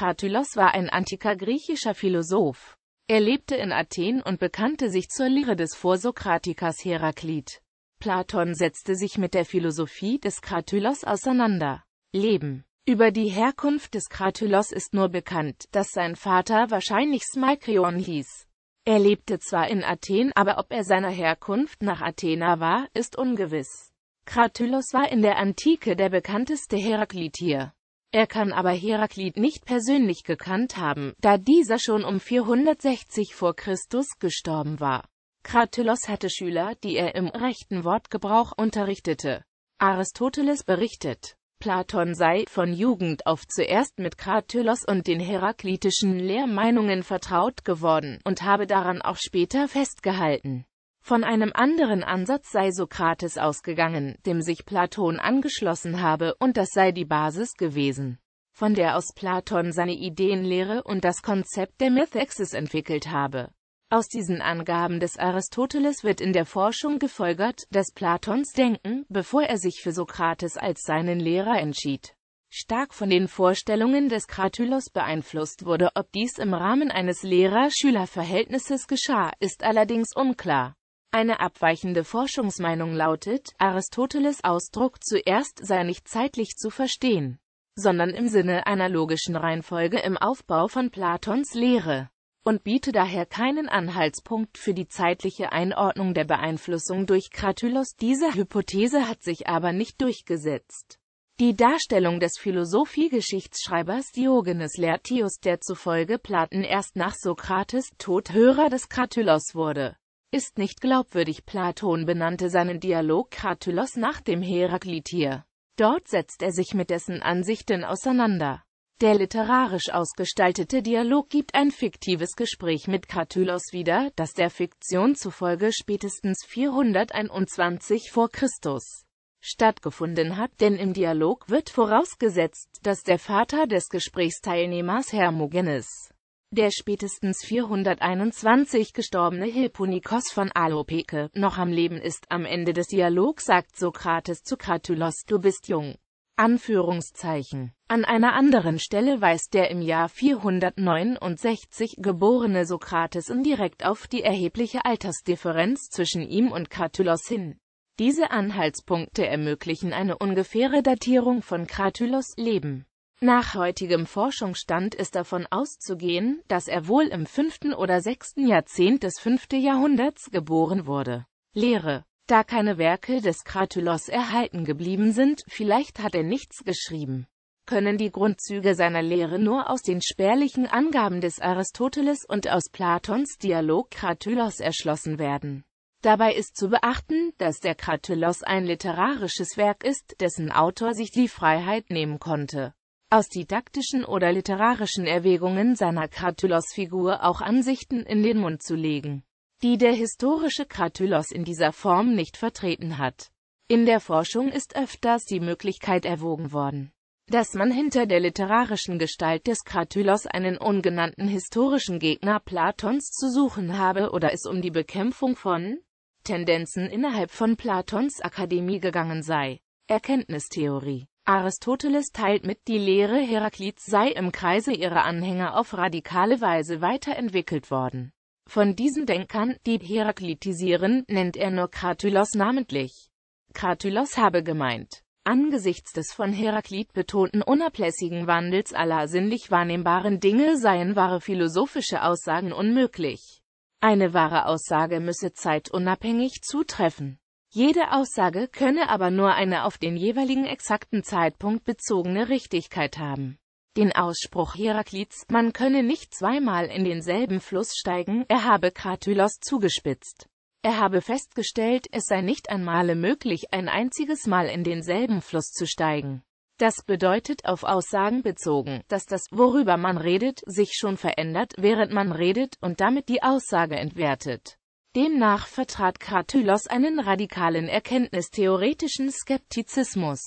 Kratylos war ein antiker griechischer Philosoph. Er lebte in Athen und bekannte sich zur Lehre des Vorsokratikers Heraklit. Platon setzte sich mit der Philosophie des Kratylos auseinander. Leben Über die Herkunft des Kratylos ist nur bekannt, dass sein Vater wahrscheinlich Smaikrion hieß. Er lebte zwar in Athen, aber ob er seiner Herkunft nach Athena war, ist ungewiss. Kratylos war in der Antike der bekannteste Heraklitier. Er kann aber Heraklit nicht persönlich gekannt haben, da dieser schon um 460 vor Christus gestorben war. Kratylos hatte Schüler, die er im rechten Wortgebrauch unterrichtete. Aristoteles berichtet, Platon sei von Jugend auf zuerst mit Kratylos und den heraklitischen Lehrmeinungen vertraut geworden und habe daran auch später festgehalten. Von einem anderen Ansatz sei Sokrates ausgegangen, dem sich Platon angeschlossen habe, und das sei die Basis gewesen, von der aus Platon seine Ideenlehre und das Konzept der Mythexis entwickelt habe. Aus diesen Angaben des Aristoteles wird in der Forschung gefolgert, dass Platons Denken, bevor er sich für Sokrates als seinen Lehrer entschied, stark von den Vorstellungen des Kratylos beeinflusst wurde. Ob dies im Rahmen eines Lehrer-Schüler-Verhältnisses geschah, ist allerdings unklar. Eine abweichende Forschungsmeinung lautet, Aristoteles Ausdruck zuerst sei nicht zeitlich zu verstehen, sondern im Sinne einer logischen Reihenfolge im Aufbau von Platons Lehre und biete daher keinen Anhaltspunkt für die zeitliche Einordnung der Beeinflussung durch Kratylos. Diese Hypothese hat sich aber nicht durchgesetzt. Die Darstellung des Philosophiegeschichtsschreibers Diogenes Laertius, der zufolge Platon erst nach Sokrates Tod Hörer des Kratylos wurde, ist nicht glaubwürdig. Platon benannte seinen Dialog Kratylos nach dem Heraklitier. Dort setzt er sich mit dessen Ansichten auseinander. Der literarisch ausgestaltete Dialog gibt ein fiktives Gespräch mit Kratylos wieder, das der Fiktion zufolge spätestens 421 vor Christus stattgefunden hat, denn im Dialog wird vorausgesetzt, dass der Vater des Gesprächsteilnehmers Hermogenes der spätestens 421 gestorbene Hipponikos von Alopeke, noch am Leben ist, am Ende des Dialogs sagt Sokrates zu Kratylos, du bist jung. Anführungszeichen. An einer anderen Stelle weist der im Jahr 469 geborene Sokrates indirekt auf die erhebliche Altersdifferenz zwischen ihm und Kratylos hin. Diese Anhaltspunkte ermöglichen eine ungefähre Datierung von Kratylos' Leben. Nach heutigem Forschungsstand ist davon auszugehen, dass er wohl im fünften oder sechsten Jahrzehnt des 5. Jahrhunderts geboren wurde. Lehre Da keine Werke des Kratylos erhalten geblieben sind, vielleicht hat er nichts geschrieben, können die Grundzüge seiner Lehre nur aus den spärlichen Angaben des Aristoteles und aus Platons Dialog Kratylos erschlossen werden. Dabei ist zu beachten, dass der Kratylos ein literarisches Werk ist, dessen Autor sich die Freiheit nehmen konnte, aus didaktischen oder literarischen Erwägungen seiner Kratylos-Figur auch Ansichten in den Mund zu legen, die der historische Kratylos in dieser Form nicht vertreten hat. In der Forschung ist öfters die Möglichkeit erwogen worden, dass man hinter der literarischen Gestalt des Kratylos einen ungenannten historischen Gegner Platons zu suchen habe oder es um die Bekämpfung von Tendenzen innerhalb von Platons Akademie gegangen sei. Erkenntnistheorie Aristoteles teilt mit, die Lehre Heraklits sei im Kreise ihrer Anhänger auf radikale Weise weiterentwickelt worden. Von diesen Denkern, die heraklitisieren, nennt er nur Kratylos namentlich. Kratylos habe gemeint, angesichts des von Heraklit betonten unablässigen Wandels aller sinnlich wahrnehmbaren Dinge seien wahre philosophische Aussagen unmöglich. Eine wahre Aussage müsse zeitunabhängig zutreffen. Jede Aussage könne aber nur eine auf den jeweiligen exakten Zeitpunkt bezogene Richtigkeit haben. Den Ausspruch Heraklits, man könne nicht zweimal in denselben Fluss steigen, er habe Kratylos zugespitzt. Er habe festgestellt, es sei nicht einmal möglich, ein einziges Mal in denselben Fluss zu steigen. Das bedeutet auf Aussagen bezogen, dass das, worüber man redet, sich schon verändert, während man redet und damit die Aussage entwertet. Demnach vertrat Kratylos einen radikalen erkenntnistheoretischen Skeptizismus,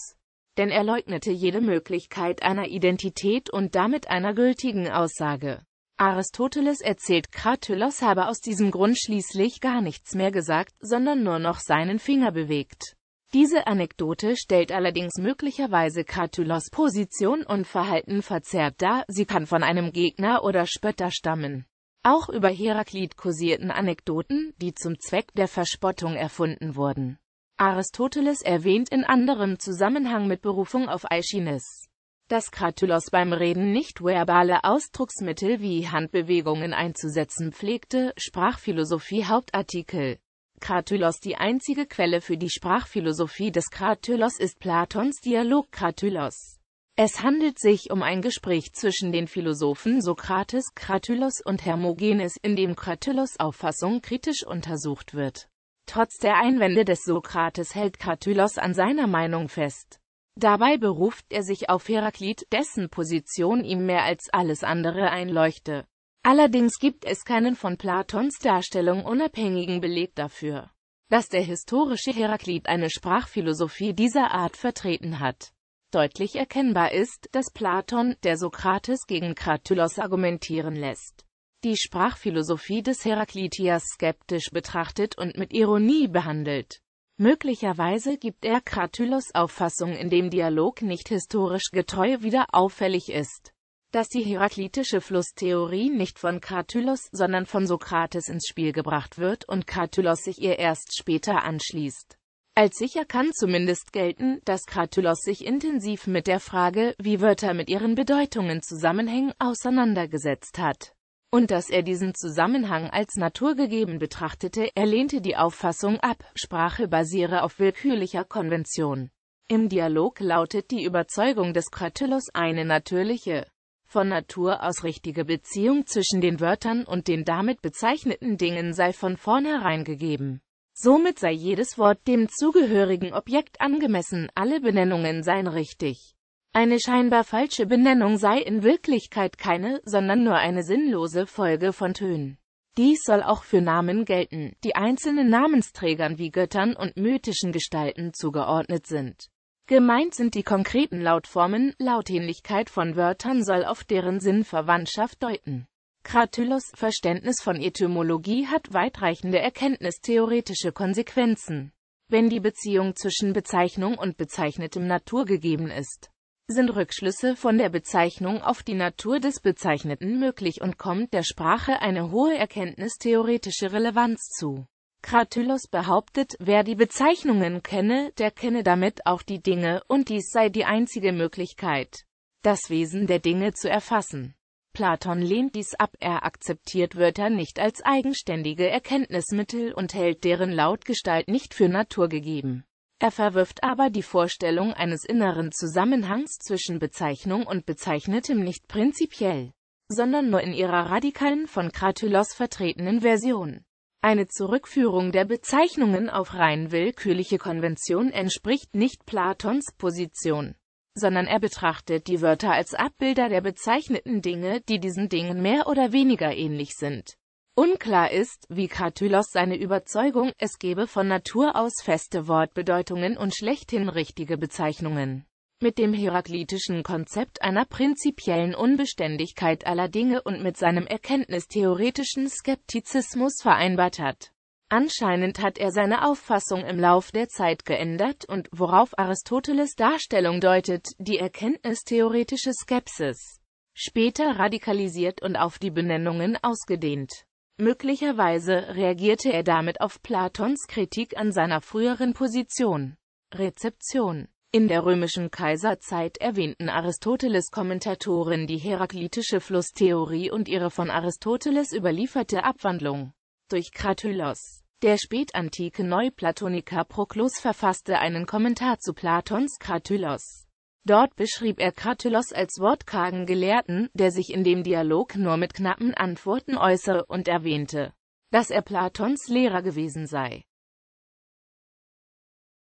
denn er leugnete jede Möglichkeit einer Identität und damit einer gültigen Aussage. Aristoteles erzählt, Kratylos habe aus diesem Grund schließlich gar nichts mehr gesagt, sondern nur noch seinen Finger bewegt. Diese Anekdote stellt allerdings möglicherweise Kratylos Position und Verhalten verzerrt dar, sie kann von einem Gegner oder Spötter stammen. Auch über Heraklit kursierten Anekdoten, die zum Zweck der Verspottung erfunden wurden. Aristoteles erwähnt in anderem Zusammenhang mit Berufung auf Aischines, dass Kratylos beim Reden nicht verbale Ausdrucksmittel wie Handbewegungen einzusetzen pflegte, Sprachphilosophie Hauptartikel. Kratylos die einzige Quelle für die Sprachphilosophie des Kratylos ist Platons Dialog Kratylos. Es handelt sich um ein Gespräch zwischen den Philosophen Sokrates, Kratylos und Hermogenes, in dem Kratylos Auffassung kritisch untersucht wird. Trotz der Einwände des Sokrates hält Kratylos an seiner Meinung fest. Dabei beruft er sich auf Heraklit, dessen Position ihm mehr als alles andere einleuchte. Allerdings gibt es keinen von Platons Darstellung unabhängigen Beleg dafür, dass der historische Heraklit eine Sprachphilosophie dieser Art vertreten hat deutlich erkennbar ist, dass Platon, der Sokrates gegen Kratylos argumentieren lässt, die Sprachphilosophie des Heraklitias skeptisch betrachtet und mit Ironie behandelt. Möglicherweise gibt er Kratylos Auffassung in dem Dialog nicht historisch getreu wieder auffällig ist, dass die heraklitische Flusstheorie nicht von Kratylos, sondern von Sokrates ins Spiel gebracht wird und Kratylos sich ihr erst später anschließt. Als sicher kann zumindest gelten, dass Kratylos sich intensiv mit der Frage, wie Wörter mit ihren Bedeutungen zusammenhängen, auseinandergesetzt hat. Und dass er diesen Zusammenhang als naturgegeben betrachtete, er lehnte die Auffassung ab, Sprache basiere auf willkürlicher Konvention. Im Dialog lautet die Überzeugung des Kratylos eine natürliche, von Natur aus richtige Beziehung zwischen den Wörtern und den damit bezeichneten Dingen sei von vornherein gegeben. Somit sei jedes Wort dem zugehörigen Objekt angemessen, alle Benennungen seien richtig. Eine scheinbar falsche Benennung sei in Wirklichkeit keine, sondern nur eine sinnlose Folge von Tönen. Dies soll auch für Namen gelten, die einzelnen Namensträgern wie Göttern und mythischen Gestalten zugeordnet sind. Gemeint sind die konkreten Lautformen, Lautähnlichkeit von Wörtern soll auf deren Sinnverwandtschaft deuten. Kratylos Verständnis von Etymologie hat weitreichende erkenntnistheoretische Konsequenzen. Wenn die Beziehung zwischen Bezeichnung und bezeichnetem Natur gegeben ist, sind Rückschlüsse von der Bezeichnung auf die Natur des Bezeichneten möglich und kommt der Sprache eine hohe erkenntnistheoretische Relevanz zu. Kratylos behauptet, wer die Bezeichnungen kenne, der kenne damit auch die Dinge, und dies sei die einzige Möglichkeit, das Wesen der Dinge zu erfassen. Platon lehnt dies ab, er akzeptiert Wörter nicht als eigenständige Erkenntnismittel und hält deren Lautgestalt nicht für naturgegeben. Er verwirft aber die Vorstellung eines inneren Zusammenhangs zwischen Bezeichnung und Bezeichnetem nicht prinzipiell, sondern nur in ihrer radikalen von Kratylos vertretenen Version. Eine Zurückführung der Bezeichnungen auf rein willkürliche Konvention entspricht nicht Platons Position sondern er betrachtet die Wörter als Abbilder der bezeichneten Dinge, die diesen Dingen mehr oder weniger ähnlich sind. Unklar ist, wie Kratylos seine Überzeugung, es gebe von Natur aus feste Wortbedeutungen und schlechthin richtige Bezeichnungen. Mit dem heraklitischen Konzept einer prinzipiellen Unbeständigkeit aller Dinge und mit seinem erkenntnistheoretischen Skeptizismus vereinbart hat. Anscheinend hat er seine Auffassung im Lauf der Zeit geändert und, worauf Aristoteles Darstellung deutet, die erkenntnistheoretische Skepsis später radikalisiert und auf die Benennungen ausgedehnt. Möglicherweise reagierte er damit auf Platons Kritik an seiner früheren Position. Rezeption In der römischen Kaiserzeit erwähnten Aristoteles Kommentatoren die heraklitische Flusstheorie und ihre von Aristoteles überlieferte Abwandlung durch Kratylos. Der spätantike Neuplatoniker Proklos verfasste einen Kommentar zu Platons Kratylos. Dort beschrieb er Kratylos als wortkargen Gelehrten, der sich in dem Dialog nur mit knappen Antworten äußere, und erwähnte, dass er Platons Lehrer gewesen sei.